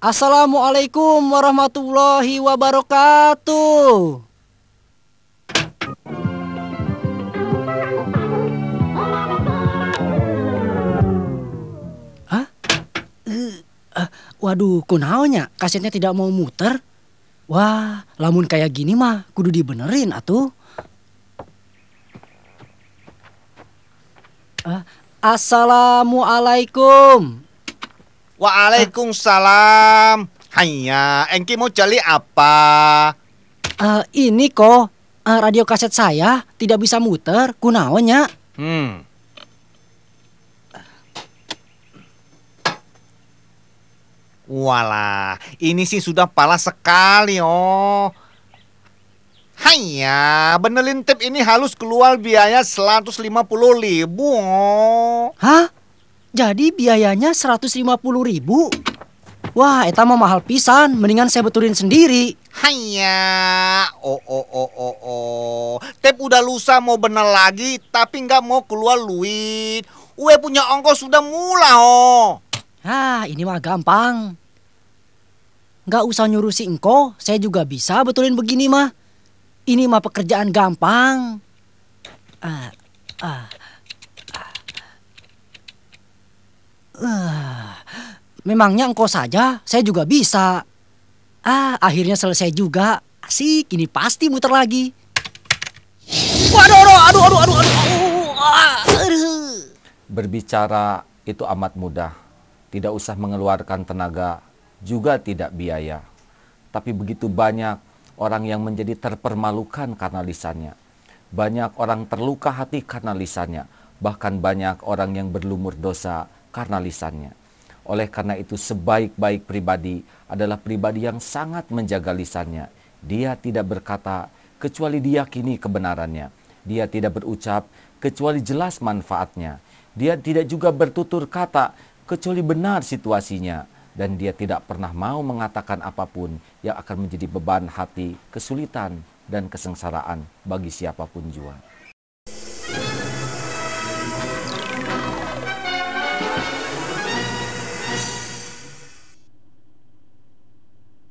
Assalamualaikum warahmatullahi wabarakatuh. Eh, eh, waduh, kunaonya kasetnya tidak mau muter. Wah, lamun kayak gini mah kudu dibenerin atuh. Uh, Assalamualaikum. Waalaikumsalam. Hanya, Engki mau cari apa? Uh, ini kok uh, radio kaset saya tidak bisa muter, kunaonya. Hmm. Walah, ini sih sudah pala sekali, oh. Hanya benerin tip ini halus keluar biaya 150 ribu. Oh. Hah? Jadi biayanya seratus lima puluh ribu. Wah, eta mah mahal pisan. Mendingan saya betulin sendiri. Hanya, oh oh oh oh oh. Tep udah lusa mau benar lagi, tapi nggak mau keluar duit. Ue punya ongkos sudah mula oh. Ah, ini mah gampang. Nggak usah nyuruh si engko, saya juga bisa betulin begini mah. Ini mah pekerjaan gampang. Ah, ah. Memangnya engkau saja, saya juga bisa. Ah, akhirnya selesai juga. Asik, ini pasti muter lagi. Waduh, aduh, aduh, aduh, aduh, aduh, aduh, Berbicara itu amat mudah. Tidak usah mengeluarkan tenaga, juga tidak biaya. Tapi begitu banyak orang yang menjadi terpermalukan karena lisannya. Banyak orang terluka hati karena lisannya. Bahkan banyak orang yang berlumur dosa karena lisannya. Oleh karena itu sebaik-baik pribadi adalah pribadi yang sangat menjaga lisannya. Dia tidak berkata kecuali diyakini kebenarannya. Dia tidak berucap kecuali jelas manfaatnya. Dia tidak juga bertutur kata kecuali benar situasinya. Dan dia tidak pernah mau mengatakan apapun yang akan menjadi beban hati, kesulitan, dan kesengsaraan bagi siapapun juga.